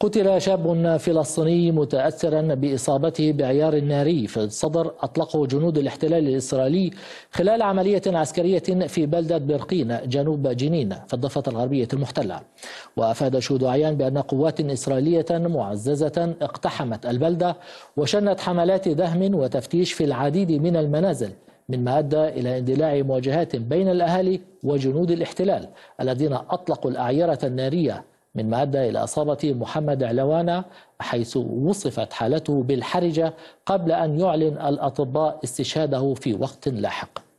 قتل شاب فلسطيني متأثرا بإصابته بعيار ناري في الصدر أطلقه جنود الاحتلال الإسرائيلي خلال عملية عسكرية في بلدة برقين جنوب جنين في الضفة الغربية المحتلة وأفاد شهود عيان بأن قوات إسرائيلية معززة اقتحمت البلدة وشنت حملات دهم وتفتيش في العديد من المنازل مما أدى إلى اندلاع مواجهات بين الأهالي وجنود الاحتلال الذين أطلقوا الأعيرة النارية من مادة إلى أصابة محمد علوانة حيث وصفت حالته بالحرجة قبل أن يعلن الأطباء استشهاده في وقت لاحق